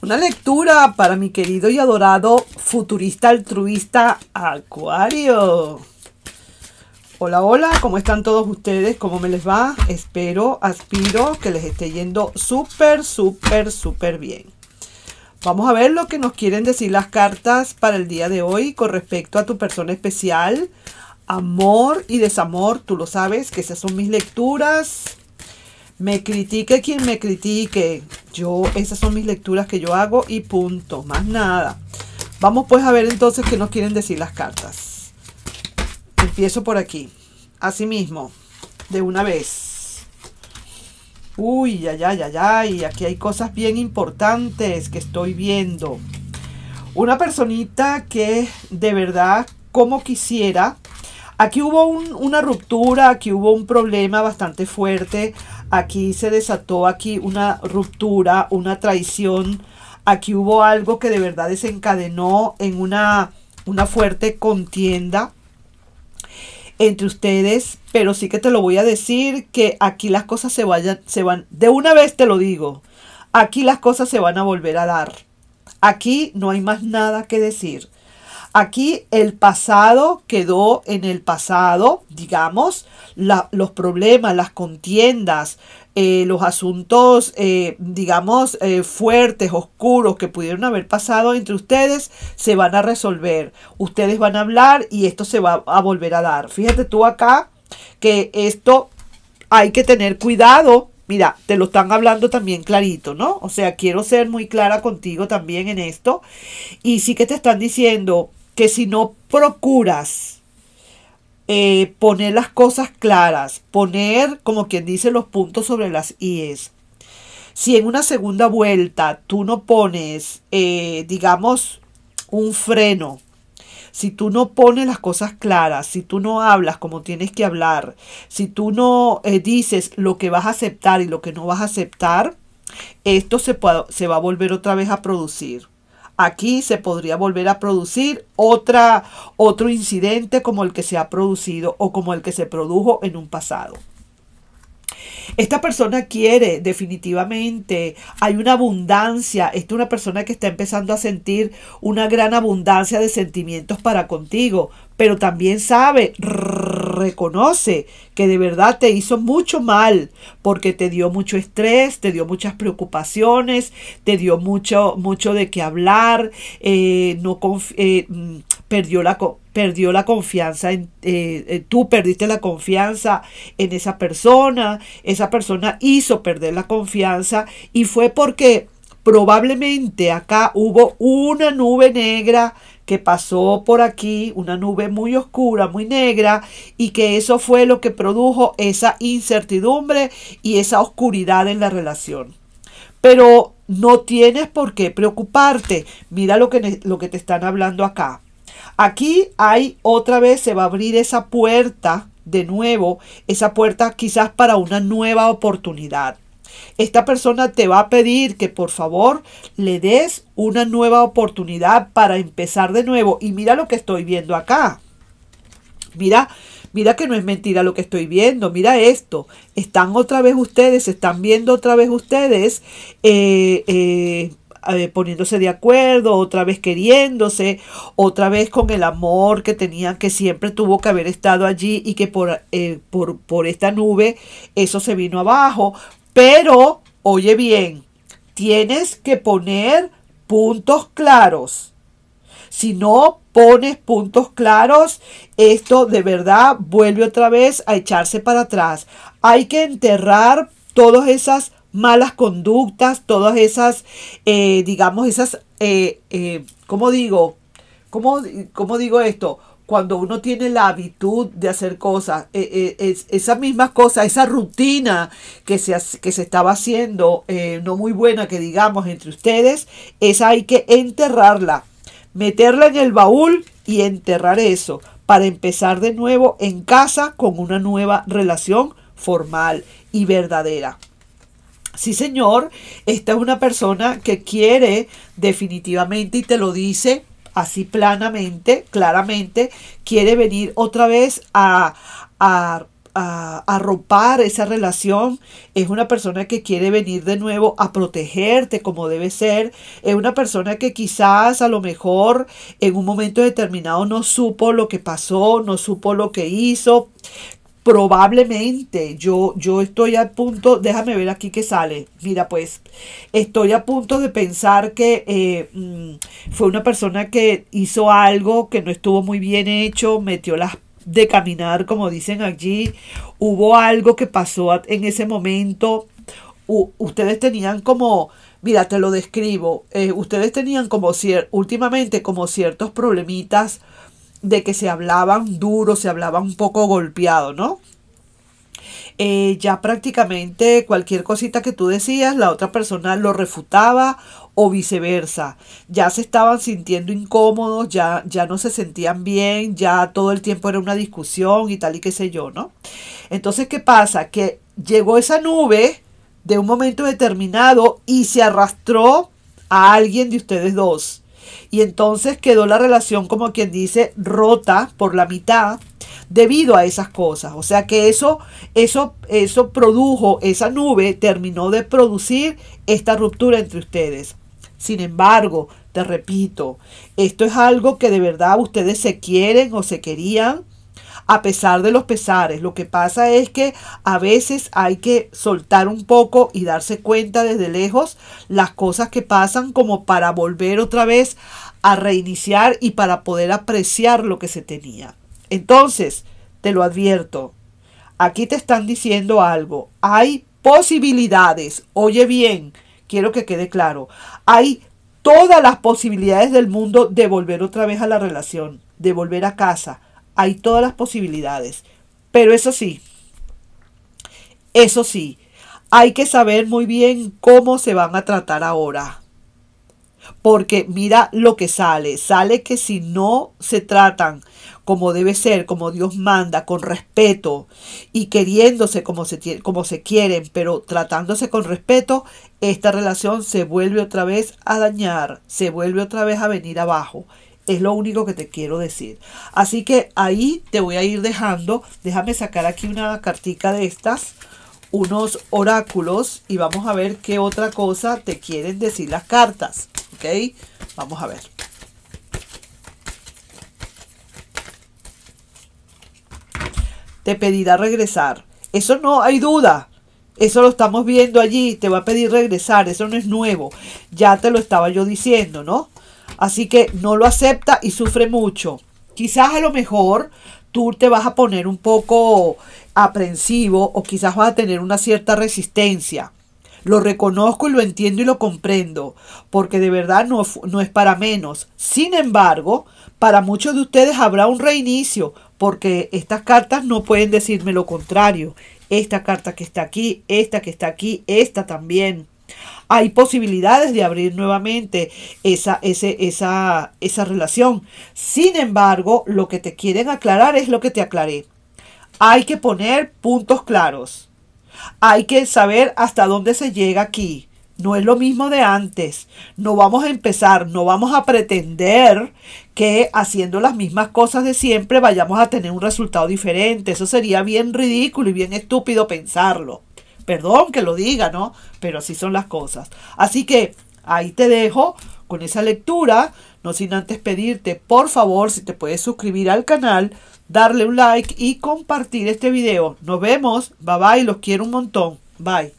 Una lectura para mi querido y adorado futurista altruista Acuario. Hola, hola, ¿cómo están todos ustedes? ¿Cómo me les va? Espero, aspiro que les esté yendo súper, súper, súper bien. Vamos a ver lo que nos quieren decir las cartas para el día de hoy con respecto a tu persona especial. Amor y desamor, tú lo sabes, que esas son mis lecturas me critique quien me critique. Yo, esas son mis lecturas que yo hago y punto, más nada. Vamos pues a ver entonces qué nos quieren decir las cartas. Empiezo por aquí. Asimismo, de una vez. Uy, ya, ya, ya, ya. Y aquí hay cosas bien importantes que estoy viendo. Una personita que de verdad, como quisiera, Aquí hubo una ruptura, aquí hubo un problema bastante fuerte, aquí se desató aquí una ruptura, una traición, aquí hubo algo que de verdad desencadenó en una, una fuerte contienda entre ustedes, pero sí que te lo voy a decir que aquí las cosas se vayan, se van, de una vez te lo digo, aquí las cosas se van a volver a dar. Aquí no hay más nada que decir. Aquí el pasado quedó en el pasado, digamos, los problemas, las contiendas, eh, los asuntos, eh, digamos, eh, fuertes, oscuros que pudieron haber pasado entre ustedes, se van a resolver. Ustedes van a hablar y esto se va a volver a dar. Fíjate tú acá que esto hay que tener cuidado. Mira, te lo están hablando también clarito, ¿no? O sea, quiero ser muy clara contigo también en esto. Y sí que te están diciendo, que si no procuras eh, poner las cosas claras, poner, como quien dice, los puntos sobre las IES, si en una segunda vuelta tú no pones, eh, digamos, un freno, si tú no pones las cosas claras, si tú no hablas como tienes que hablar, si tú no eh, dices lo que vas a aceptar y lo que no vas a aceptar, esto se va a volver otra vez a producir. Aquí se podría volver a producir otro incidente como el que se ha producido o como el que se produjo en un pasado. Esta persona quiere definitivamente, hay una abundancia, esta es una persona que está empezando a sentir una gran abundancia de sentimientos para contigo, pero también sabe reconoce que de verdad te hizo mucho mal porque te dio mucho estrés, te dio muchas preocupaciones, te dio mucho, mucho de qué hablar, eh, no eh, mm, perdió la perdió la confianza en eh, tú perdiste la confianza en esa persona esa persona hizo perder la confianza y fue porque probablemente acá hubo una nube negra que pasó por aquí una nube muy oscura, muy negra, y que eso fue lo que produjo esa incertidumbre y esa oscuridad en la relación. Pero no tienes por qué preocuparte. Mira lo que, lo que te están hablando acá. Aquí hay otra vez, se va a abrir esa puerta de nuevo, esa puerta quizás para una nueva oportunidad. Esta persona te va a pedir que por favor le des una nueva oportunidad para empezar de nuevo. Y mira lo que estoy viendo acá. Mira, mira que no es mentira lo que estoy viendo, mira esto, están otra vez ustedes, están viendo otra vez ustedes eh, eh, eh, poniéndose de acuerdo, otra vez queriéndose, otra vez con el amor que tenían, que siempre tuvo que haber estado allí y que por, por, por esta nube eso se vino abajo, pero, oye bien, tienes que poner puntos claros. Si no pones puntos claros, esto de verdad vuelve otra vez a echarse para atrás. Hay que enterrar todas esas malas conductas, todas esas, eh, digamos, esas, eh, eh, ¿cómo digo? ¿Cómo, ¿Cómo digo esto? cuando uno tiene la habitud de hacer cosas, eh, eh, es, esas mismas cosas, esa rutina que se, que se estaba haciendo, eh, no muy buena que digamos entre ustedes, esa hay que enterrarla, meterla en el baúl y enterrar eso para empezar de nuevo en casa con una nueva relación formal y verdadera. Sí, señor, esta es una persona que quiere definitivamente y te lo dice así planamente, claramente, quiere venir otra vez a, a a arropar esa relación, es una persona que quiere venir de nuevo a protegerte como debe ser, es una persona que quizás a lo mejor en un momento determinado no supo lo que pasó, no supo lo que hizo, probablemente yo, yo estoy a punto, déjame ver aquí que sale. Mira, pues estoy a punto de pensar que eh, mm, fue una persona que hizo algo que no estuvo muy bien hecho, metió las de caminar, como dicen allí, hubo algo que pasó en ese momento. ustedes tenían como, mira, te lo describo, eh, ustedes tenían como últimamente como ciertos problemitas de que se hablaban duro, se hablaban un poco golpeado, ¿no? Eh, ya prácticamente cualquier cosita que tú decías, la otra persona lo refutaba o viceversa. Ya se estaban sintiendo incómodos, ya, ya no se sentían bien, ya todo el tiempo era una discusión y tal y qué sé yo, ¿no? Entonces, ¿qué pasa? Que llegó esa nube de un momento determinado y se arrastró a alguien de ustedes dos. Y entonces quedó la relación, como quien dice, rota por la mitad debido a esas cosas. O sea que eso, eso, eso produjo, esa nube terminó de producir esta ruptura entre ustedes. Sin embargo, te repito, esto es algo que de verdad ustedes se quieren o se querían a pesar de los pesares. Lo que pasa es que a veces hay que soltar un poco y darse cuenta desde lejos las cosas que pasan como para volver otra vez a reiniciar y para poder apreciar lo que se tenía. Entonces, te lo advierto, aquí te están diciendo algo. Hay posibilidades. Oye bien, quiero que quede claro. Hay todas las posibilidades del mundo de volver otra vez a la relación, de volver a casa, hay todas las posibilidades. Pero eso sí, eso sí, hay que saber muy bien cómo se van a tratar ahora. Porque mira lo que sale. Sale que si no se tratan como debe ser, como Dios manda, con respeto y queriéndose como se, como se quieren, pero tratándose con respeto, esta relación se vuelve otra vez a dañar, se vuelve otra vez a venir abajo. Es lo único que te quiero decir. Así que ahí te voy a ir dejando. Déjame sacar aquí una cartica de estas. Unos oráculos. Y vamos a ver qué otra cosa te quieren decir las cartas. ¿Ok? Vamos a ver. Te pedirá regresar. Eso no hay duda. Eso lo estamos viendo allí, te va a pedir regresar, eso no es nuevo. Ya te lo estaba yo diciendo, ¿no? Así que no lo acepta y sufre mucho. Quizás a lo mejor tú te vas a poner un poco aprensivo o quizás vas a tener una cierta resistencia. Lo reconozco y lo entiendo y lo comprendo, porque de verdad no, no, es para menos. Sin embargo, para muchos de ustedes habrá un reinicio, porque estas cartas no pueden decirme lo contrario. Esta carta que está aquí, esta que está aquí, esta también. Hay posibilidades de abrir nuevamente esa, esa, esa relación. Sin embargo, lo que te quieren aclarar es lo que te aclaré. Hay que poner puntos claros. Hay que saber hasta dónde se llega aquí no es lo mismo de antes. No vamos a empezar, no vamos a pretender que haciendo las mismas cosas de siempre vayamos a tener un resultado diferente. Eso sería bien ridículo y bien estúpido pensarlo. Perdón que lo diga, ¿no? Pero así son las cosas. Así que ahí te dejo con esa lectura, no sin antes pedirte, por favor, si te puedes suscribir al canal, darle un like y compartir este video. Nos vemos, bye bye, los quiero un montón, bye.